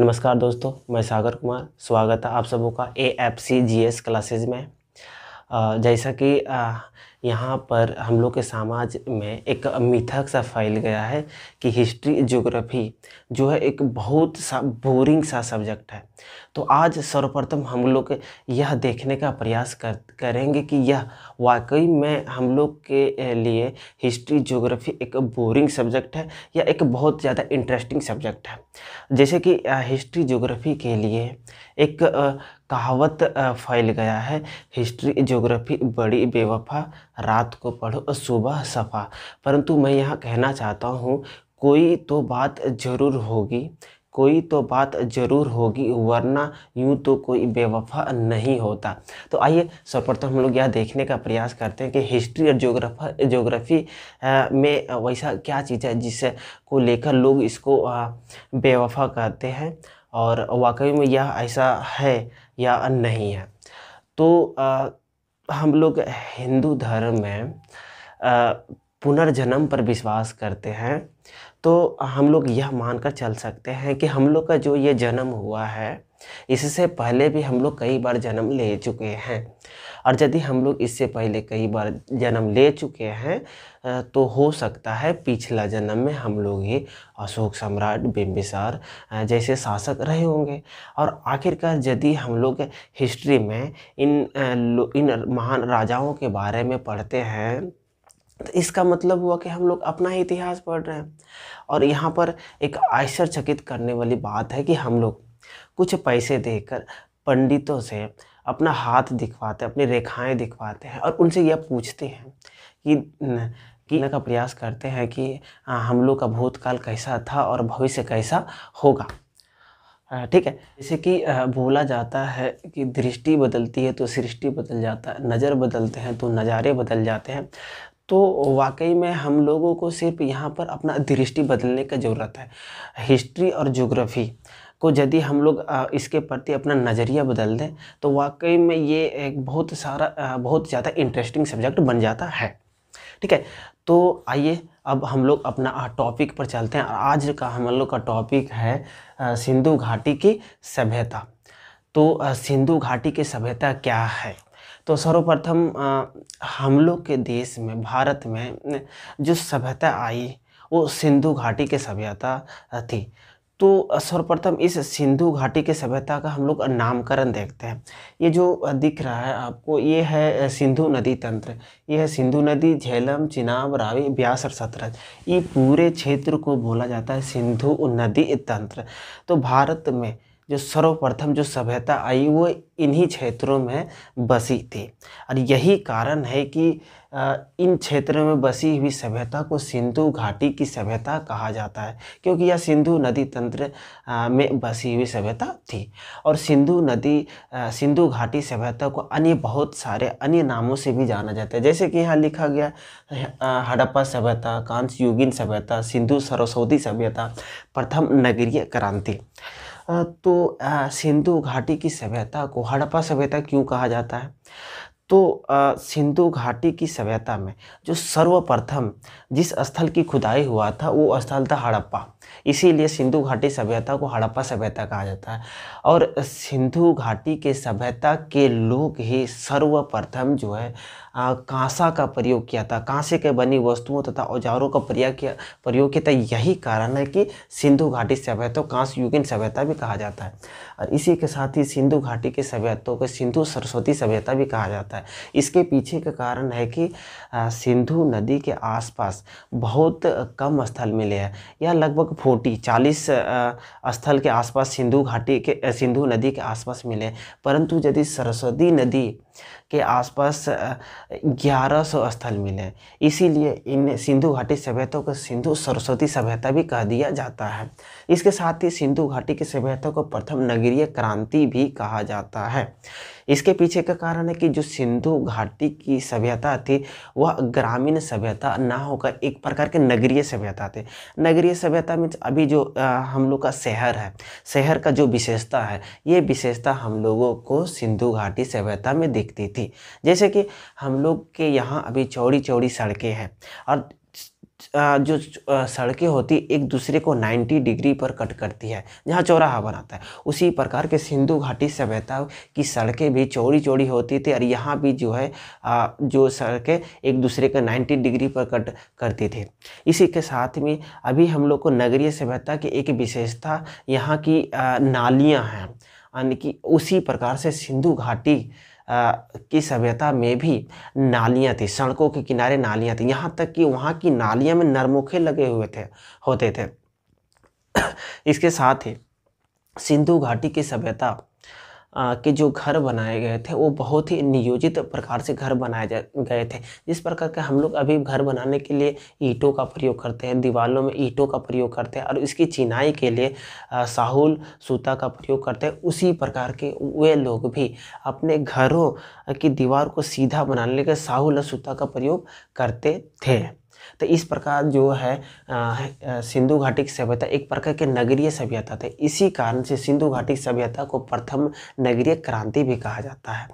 नमस्कार दोस्तों मैं सागर कुमार स्वागत है आप सबों का A F C G S classes में जैसा कि यहाँ पर हम लोग के समाज में एक मिथक सा फैल गया है कि हिस्ट्री ज्योग्राफी जो है एक बहुत सा बोरिंग सा सब्जेक्ट है तो आज सर्वप्रथम हम लोग यह देखने का प्रयास कर करेंगे कि यह वाकई में हम लोग के लिए हिस्ट्री ज्योग्राफी एक बोरिंग सब्जेक्ट है या एक बहुत ज़्यादा इंटरेस्टिंग सब्जेक्ट है जैसे कि हिस्ट्री ज्योग्राफी के लिए एक कहावत फैल गया है हिस्ट्री ज्योग्राफी बड़ी बेवफा रात को पढ़ो और सुबह सफ़ा परंतु मैं यहाँ कहना चाहता हूँ कोई तो बात ज़रूर होगी कोई तो बात ज़रूर होगी वरना यूँ तो कोई बेवफा नहीं होता तो आइए सर्वप्रथम हम लोग यह देखने का प्रयास करते हैं कि हिस्ट्री और जोग्राफा जोग्राफी में वैसा क्या चीज़ है जिसे को लेकर लोग इसको बेवफा कहते हैं और वाकई में यह ऐसा है या नहीं है तो हम लोग हिंदू धर्म में पुनर्जन्म पर विश्वास करते हैं तो हम लोग यह मानकर चल सकते हैं कि हम लोग का जो ये जन्म हुआ है इससे पहले भी हम लोग कई बार जन्म ले चुके हैं और यदि हम लोग इससे पहले कई बार जन्म ले चुके हैं तो हो सकता है पिछला जन्म में हम लोग ही अशोक सम्राट बिम्बिसार जैसे शासक रहे होंगे और आखिरकार यदि हम लोग हिस्ट्री में इन इन महान राजाओं के बारे में पढ़ते हैं तो इसका मतलब हुआ कि हम लोग अपना ही इतिहास पढ़ रहे हैं और यहाँ पर एक आश्चर्यचकित करने वाली बात है कि हम लोग कुछ पैसे देकर पंडितों से अपना हाथ दिखवाते हैं अपनी रेखाएं दिखवाते हैं और उनसे यह पूछते हैं कि कीने का प्रयास करते हैं कि हम लोग का भूतकाल कैसा था और भविष्य कैसा होगा ठीक है जैसे कि बोला जाता है कि दृष्टि बदलती है तो सृष्टि बदल जाता है नज़र बदलते हैं तो नज़ारे बदल जाते हैं तो वाकई में हम लोगों को सिर्फ यहाँ पर अपना दृष्टि बदलने का ज़रूरत है हिस्ट्री और जोग्राफ़ी को यदि हम लोग इसके प्रति अपना नज़रिया बदल दें तो वाकई में ये एक बहुत सारा बहुत ज़्यादा इंटरेस्टिंग सब्जेक्ट बन जाता है ठीक है तो आइए अब हम लोग अपना टॉपिक पर चलते हैं आज का हम लोग का टॉपिक है सिंधु घाटी की सभ्यता तो सिंधु घाटी की सभ्यता क्या है तो सर्वप्रथम हम लोग के देश में भारत में जो सभ्यता आई वो सिंधु घाटी की सभ्यता थी तो सर्वप्रथम इस सिंधु घाटी के सभ्यता का हम लोग नामकरण देखते हैं ये जो दिख रहा है आपको ये है सिंधु नदी तंत्र ये है सिंधु नदी झेलम चिनाब रावी ब्यास और सतरज ये पूरे क्षेत्र को बोला जाता है सिंधु नदी तंत्र तो भारत में जो सर्वप्रथम जो सभ्यता आई वो इन्हीं क्षेत्रों में बसी थी और यही कारण है कि इन क्षेत्रों में बसी हुई सभ्यता को सिंधु घाटी की सभ्यता कहा जाता है क्योंकि यह सिंधु नदी तंत्र में बसी हुई सभ्यता थी और सिंधु नदी सिंधु घाटी सभ्यता को अन्य बहुत सारे अन्य नामों से भी जाना जाता है जैसे कि यहाँ लिखा गया हड़प्पा सभ्यता कांस युगिन सभ्यता सिंधु सरस्वती सभ्यता प्रथम नगरीय क्रांति तो सिंधु घाटी की सभ्यता को हड़प्पा सभ्यता क्यों कहा जाता है तो सिंधु घाटी की सभ्यता में जो सर्वप्रथम जिस स्थल की खुदाई हुआ था वो स्थल था हड़प्पा इसीलिए सिंधु घाटी सभ्यता को हड़प्पा सभ्यता कहा जाता है और सिंधु घाटी के सभ्यता के लोग ही सर्वप्रथम जो है कांसा का प्रयोग किया था कांसे के बनी वस्तुओं तथा औजारों का प्रयोग किया प्रयोग किया था यही कारण है कि सिंधु घाटी सभ्यता कांस युगिन सभ्यता भी कहा जाता है और इसी के साथ ही सिंधु घाटी के सभ्यता को सिंधु सरस्वती सभ्यता भी कहा जाता है इसके पीछे का कारण है कि सिंधु नदी के आसपास बहुत कम स्थल मिले हैं या लगभग फोर्टी चालीस स्थल के आसपास सिंधु घाटी के सिंधु नदी के आसपास मिले परंतु यदि सरस्वती नदी के आसपास 1100 स्थल मिले इसीलिए इन सिंधु घाटी सभ्यता को सिंधु सरस्वती सभ्यता भी कह दिया जाता है इसके साथ ही सिंधु घाटी की सभ्यता को प्रथम नगरीय क्रांति भी कहा जाता है इसके पीछे का कारण है कि जो सिंधु घाटी की सभ्यता थी वह ग्रामीण सभ्यता ना होकर एक प्रकार के नगरीय सभ्यता थे नगरीय सभ्यता में अभी जो हम लोग का शहर है शहर का जो विशेषता है ये विशेषता हम लोगों को सिंधु घाटी सभ्यता में दिख दिखती थी जैसे कि हम लोग के यहाँ अभी चौड़ी चौड़ी सड़कें हैं और जो सड़कें होती एक दूसरे को 90 डिग्री पर कट करती है जहाँ चौराहा बनाता है उसी प्रकार के सिंधु घाटी सभ्यता की सड़कें भी चौड़ी चौड़ी होती थी और यहाँ भी जो है जो सड़कें एक दूसरे के 90 डिग्री पर कट करती थी इसी के साथ में अभी हम लोग को नगरीय सभ्यता की एक विशेषता यहाँ की नालियाँ हैं यानी कि उसी प्रकार से सिंधु घाटी की सभ्यता में भी नालियाँ थी सड़कों के किनारे नालियाँ थी यहाँ तक कि वहाँ की नालियाँ में नरमुखे लगे हुए थे होते थे इसके साथ ही सिंधु घाटी की सभ्यता के जो घर बनाए गए थे वो बहुत ही नियोजित प्रकार से घर बनाए गए थे जिस प्रकार के हम लोग अभी घर बनाने के लिए ईंटों का प्रयोग करते हैं दीवालों में ईंटों का प्रयोग करते हैं और इसकी चिनाई के लिए साहुल सूता का प्रयोग करते हैं उसी प्रकार के वे लोग भी अपने घरों की दीवार को सीधा बनाने के साहुल और सूता का प्रयोग करते थे तो इस प्रकार जो है सिंधु घाटी सभ्यता एक प्रकार के नगरीय सभ्यता थे इसी कारण से सिंधु घाटी सभ्यता को प्रथम नगरीय क्रांति भी कहा जाता है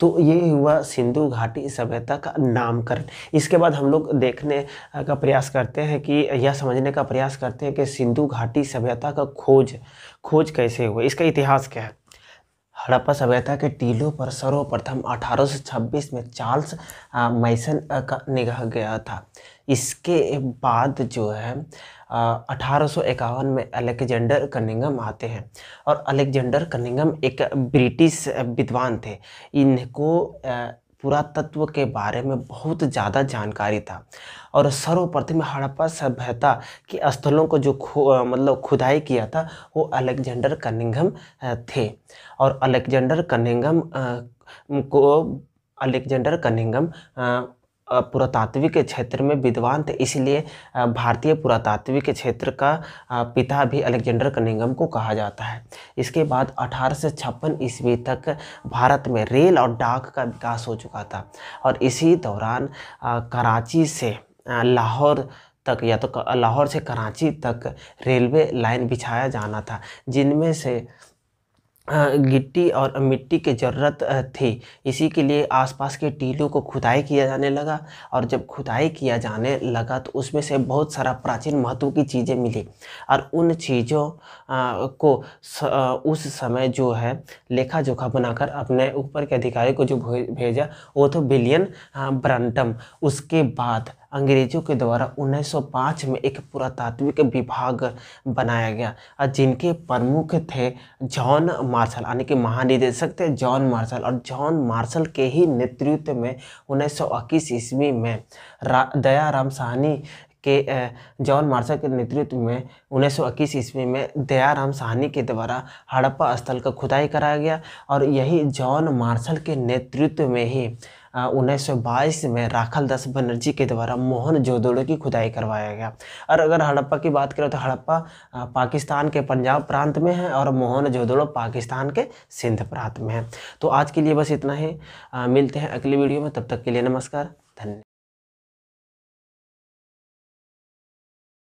तो ये हुआ सिंधु घाटी सभ्यता का नामकरण इसके बाद हम लोग देखने का प्रयास करते हैं कि यह समझने का प्रयास करते हैं कि सिंधु घाटी सभ्यता का खोज खोज कैसे हुआ इसका इतिहास क्या है हड़प्पा सभ्यता के टीलों पर सर्वप्रथम 1826 में चार्ल्स मैसन का निगाह गया था इसके बाद जो है अठारह में अलेक्जेंडर कनिंगम आते हैं और अलेक्जेंडर कनिंगम एक ब्रिटिश विद्वान थे इनको पुरातत्व के बारे में बहुत ज़्यादा जानकारी था और सर्वप्रथम हड़प्पा सभ्यता के स्थलों को जो खो मतलब खुदाई किया था वो अलेक्जेंडर कनिंगम थे और अलेक्जेंडर कनिंगम को अलेक्जेंडर कनिंगम पुरातात्विक क्षेत्र में विद्वान थे इसलिए भारतीय पुरातात्विक क्षेत्र का पिता भी अलेक्जेंडर कनिंगम को कहा जाता है इसके बाद अठारह छप्पन ईस्वी तक भारत में रेल और डाक का विकास हो चुका था और इसी दौरान कराची से लाहौर तक या तो लाहौर से कराची तक रेलवे लाइन बिछाया जाना था जिनमें से गिट्टी और मिट्टी की ज़रूरत थी इसी के लिए आसपास के टीलों को खुदाई किया जाने लगा और जब खुदाई किया जाने लगा तो उसमें से बहुत सारा प्राचीन महत्व की चीज़ें मिली और उन चीज़ों को उस समय जो है लेखा जोखा बनाकर अपने ऊपर के अधिकारी को जो भेजा वो तो बिलियन ब्रांटम उसके बाद अंग्रेजों के द्वारा 1905 में एक पुरातात्विक विभाग बनाया गया जिनके प्रमुख थे जॉन मार्शल यानी कि महानिदेशक थे जॉन मार्शल और जॉन मार्शल के ही नेतृत्व में उन्नीस सौ ईस्वी में रा, दयाराम साहनी के जॉन मार्शल के नेतृत्व में उन्नीस सौ ईस्वी में दयाराम साहनी के द्वारा हड़प्पा स्थल का खुदाई कराया गया और यही जॉन मार्शल के नेतृत्व में ही उन्नीस में राखल दास बनर्जी के द्वारा मोहन जोदड़ो की खुदाई करवाया गया और अगर हड़प्पा की बात करें तो हड़प्पा पाकिस्तान के पंजाब प्रांत में है और मोहन जोदड़ो पाकिस्तान के सिंध प्रांत में है तो आज के लिए बस इतना ही है। मिलते हैं अगली वीडियो में तब तक के लिए नमस्कार धन्यवाद